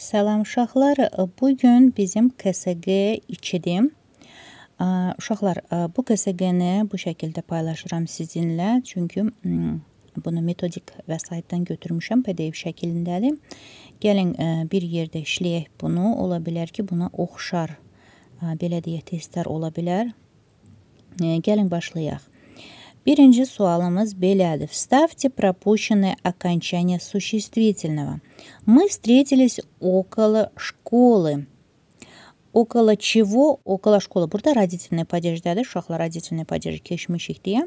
Salam uşaqlar, e, bu gün bizim KSG 2-dir. E, uşaqlar, e, bu KSG-ni bu şəkildə paylaşıram sizinlə, çünki mm, bunu metodik vəsaitdən götürmüşəm, PDF şəklindədir. Gəlin bir yerdə işləyək bunu, ola bilər ki, buna oxşar, belə deyək, testlər ola bilər. Gəlin başlayaq. Birinci sualımız belədir. Вставьте пропущенное окончание существительного. Мы встретились около школы. Около чего? Около школы. Burada родительный падеждədir. Uşaqlar родительный падежi keçmişik deyə.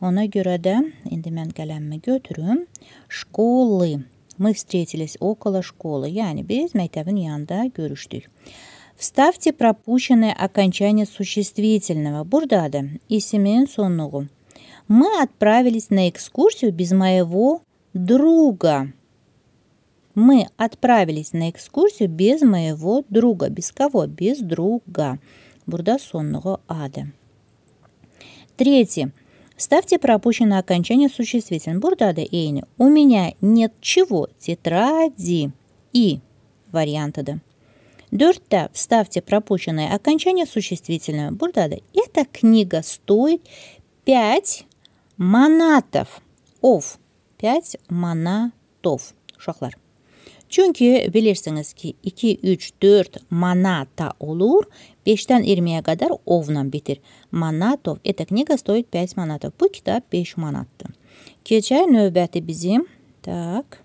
Ona görə də indi mən qələmimi школы. Мы встретились около школы. Yəni biz məktəbin yanında görüşdük. Вставьте пропущенное окончание существительного. Burdadır. İsimin sonluğu мы отправились на экскурсию без моего друга. Мы отправились на экскурсию без моего друга. Без кого? Без друга. Бурдасонного ада. Третье. Ставьте пропущенное окончание существительным. Бурдада эйни. У меня нет чего. Тетради. И. Вариант да. Дюрта. Вставьте пропущенное окончание существительного. Бурдада. Эта книга стоит 5 Manatov. Of. 5 manatov. Uşaqlar. Çünki bilirsiniz ki, 2, 3, 4 manata olur. 5-dən 20-yə qədər ovla bitir. Manatov. Эта книга стоит 5 manatov. Bu kitab 5 manatdır. Keçək növbəti bizim. Так.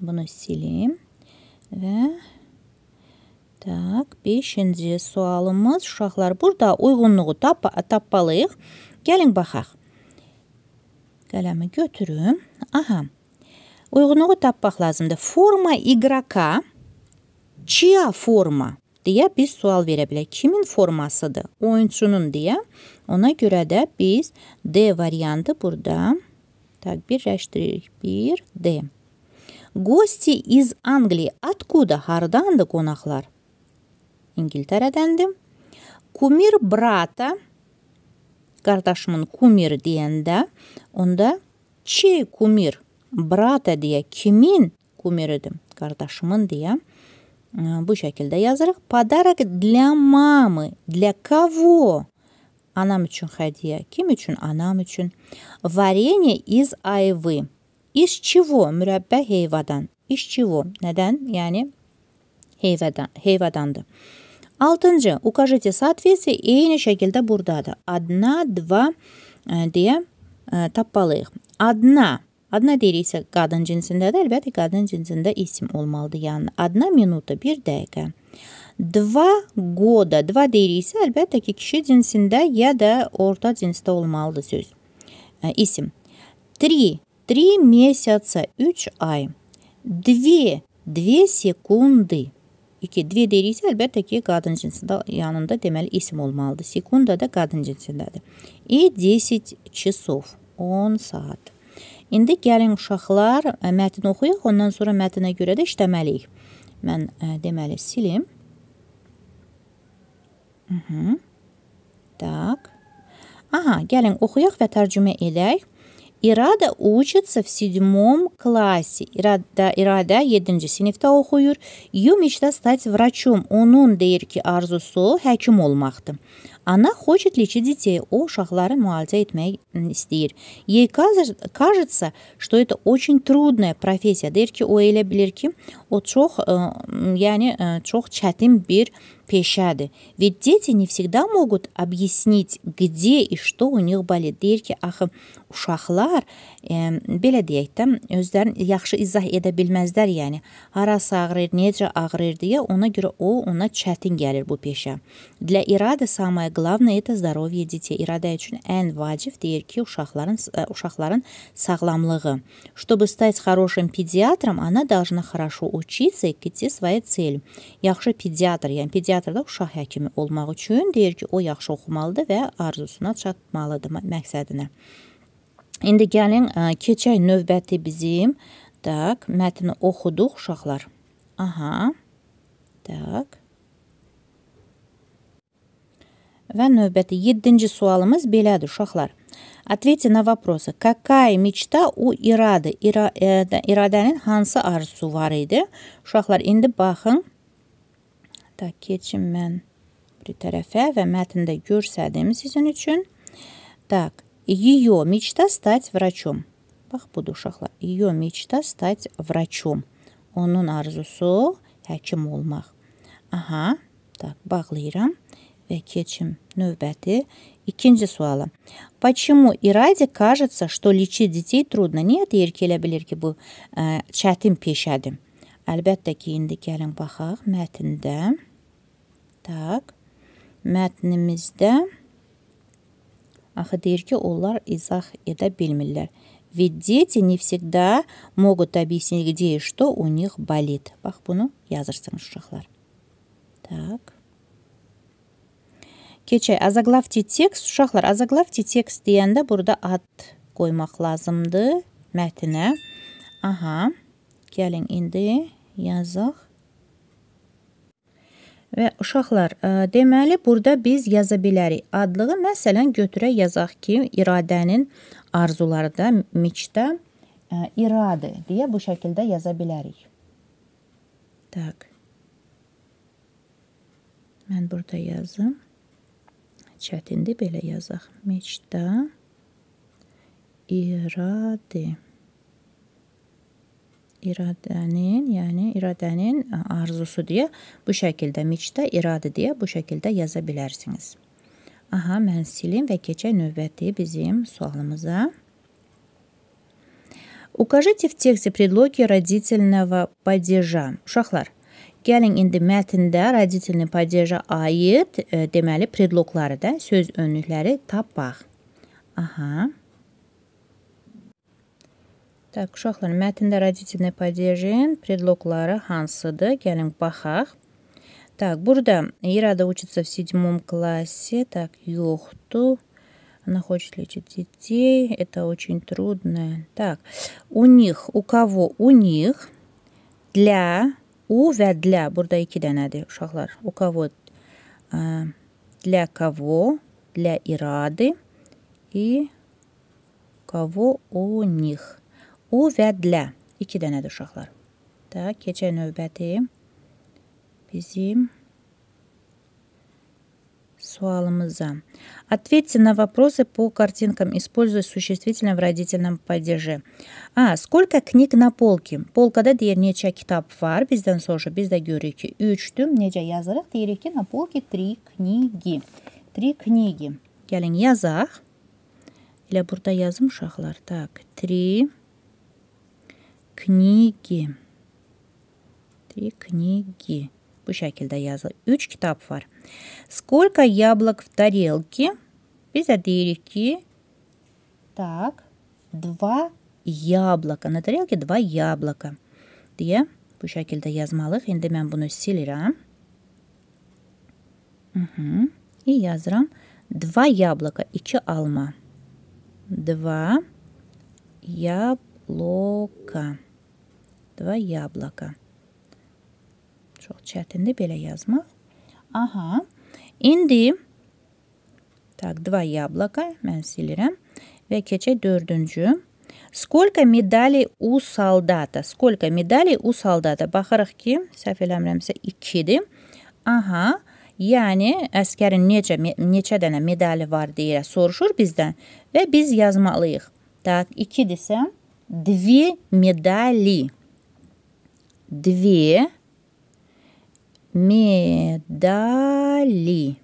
Bunu silim. Və tak, 5-ci sualımız uşaqlar. Burada uyğunluğu tap tapmalıyıq. Gəlin baxaq qələmi götürüm. Aha, uyğunluğu tapmaq lazımdır. Forma iqraka, çiya forma deyə biz sual verə bilək. Kimin formasıdır? Oyunçunun deyə. Ona görə də biz D variantı burada təkbirləşdiririk. 1 D. Gosti iz Angliya. Atkuda? Hardandır qonaqlar? İngiltərədəndir. Kumir brata qardaşımın kumir deyəndə onda çi kumir, brata deyə kimin kumiridir? Qardaşımın deyə e, bu şəkildə yazırıq. Подарок для мамы. Для кого? Anam üçün hədiyyə. Kim üçün? Anam üçün. Vareniye из айвы. Из чего? Mürəbbə heyvadan. İş çivo. Nədən? Yəni heyvadan, heyvadandır. oltinchi укажите соответствие eyni shaklda burdatdi одна два deya topolih одна одна deyilsa qadin jinsindada albatta qadin jinsida ism olmalı degani одна minuta bir daqiqa два года два deyilsa albatta ki kishi jinsida ya da o'rta jinsda olmalıdır so'z ism три три месяца uch oy две две секунды 2. Dvede isə əlbəttə ki, qadın cinsində yanında deməli isim olmalıdır. Sekunda da qadın cinsindədir. И 10 часов. 10 saat. İndi gəlin uşaqlar mətni oxuyaq, ondan sonra mətnə görə də işləməliyik. Mən ə, deməli silim. Mhm. Так. Aha, gəlin oxuyaq və tərcümə edək. Ирада учится в седьмом классе. Ирада, Ирада 7-ci охуюр, ее мечта стать врачом. Onun deyir ki, arzusu həkim olmaqdır. Она хочет лечить детей. O uşaqları müalicə etmək istəyir. Ей кажется, кажется, что это очень трудная профессия. Deyir ki, o o çox, e, yəni e, çox çətin bir peşədir. Ведь дети не всегда могут объяснить, где и что у них болит. Deyir ki, axı uşaqlar e, belə deyək də özlərini yaxşı izah edə bilməzlər, yəni harası ağrır, necə ağrır deyə ona görə o ona çətin gəlir bu peşə. Для Ирады самое главное это здоровье детей. İrada üçün ən vacib deyir ki, uşaqların e, uşaqların sağlamlığı. Чтобы стать хорошим педиатром, она должна хорошо учиться ikitsi svaya cel. Yaxşı pediatr, yəni pediatrda uşaq həkimi olmaq üçün deyir ki, o yaxşı oxumalıdır və arzusuna çatmalıdır məqsədinə. İndi gəlin keçək növbəti bizim. Tak, mətni oxuduq uşaqlar. Aha. Tak. Və növbəti 7-ci sualımız belədir uşaqlar. Ответьте на вопросы. Какая мечта у İradə? İra, ə, İradənin hansı arzusu var idi? Uşaqlar, indi baxın. Da keçim mən bir tərəfə və mətndə görsədim sizin üçün. Так, ее мечта стать врачом. Bax, budur uşaqlar. Ее мечта стать врачом. Onun arzusu həkim olmaq. Aha, так, bağlayıram və keçim növbəti İkinci sualı. Почему и ради кажется, что лечить детей трудно? Niyə deyir ki, elə bilir ki, bu ə, çətin peşədir? Əlbəttə ki, indi gəlin baxaq mətndə. Tak. Mətnimizdə axı deyir ki, onlar izah edə bilmirlər. Ведь дети не всегда могут объяснить, где и что у них болит. Bax, bunu yazırsınız uşaqlar. Так. Keçək, azaglafti tekst, uşaqlar, azaglafti tekst deyəndə burada ad qoymaq lazımdır mətinə. Aha, gəlin indi yazıq. Və uşaqlar, e, deməli, burada biz yaza bilərik. Adlığı, məsələn, götürək yazaq ki, iradənin arzuları da, miçdə e, iradı deyə bu şəkildə yaza bilərik. Tak. Mən burada yazım. Çətindir belə yazaq. Mecdə iradə iradənin, yəni iradənin arzusu deyə bu şəkildə micdə iradə deyə bu şəkildə yaza bilərsiniz. Aha, mən silim və keçək növbəti bizim sualımıza. Укажите в тексте предлоги родительного падежа. Uşaqlar, Gəlin indi mətndə roditelini padyeja aid, e, deməli, predloqları da, söz önlükləri tapaq. Aha. Так, uşaqlar, mətndə roditelini padyejin predloqları hansıdır? Gəlin baxaq. Так, burada Ирада учится в седьмом классе. Так, ёхту. Она хочет лечить детей. Это очень трудно. Так, у них, у кого? У них, для, У və для burada iki dənədir uşaqlar. У кого для кого, для ирады и кого у них. У və для iki dənədir uşaqlar. Da keçən növbəti bizim суалымыза. Ответьте на вопросы по картинкам, используя существительное в родительном падеже. А. Сколько книг на полке? Полкада дейр neçə китап var? Bizdən soruşur. Biz də görürük ki, 3-dür. на полке три книги. Три книги. Ялин yazaq. Elə бурда язым шахлар. Так, три книги. Три книги. Bu şəkildə yazılır. 3 kitab var. Сколько яблок в тарелке? Biz də deyirik ki, так, 2 яблока. На тарелке 2 яблока deyə bu şəkildə yazmalıq. İndi mən bunu silirəm. Hı -hı. И yazıram. 2 яблока, 2 alma. 2 яблока. 2 яблока. Çox çətindir belə yazmaq. Aha. İndi так, два яблока mən silirəm və keçək dördüncü. Сколько медалей у солдата? Сколько медалей у солдата? Baxırıq ki, səhv eləmirəmsə 2-dir. Aha. Yəni əskərin necə neçə dənə medali var deyə soruşur bizdən və biz yazmalıyıq. Так, 2-dirsə 2 medali. 2 медали.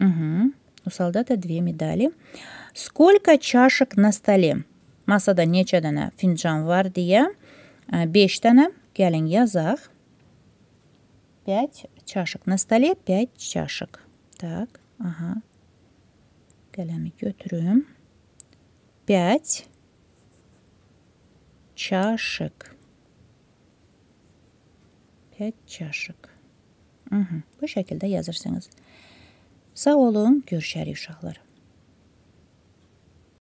Угу. У солдата две медали. Сколько чашек на столе? Масада нечадана, дана fincan var diye. 5 tane. чашек. На столе Пять чашек. Так, ага. Kalemi götürüm. Пять чашек. 5 çaşıq. Hı -hı. Bu şəkildə yazırsınız. Sağ olun, görüşərik uşaqlar.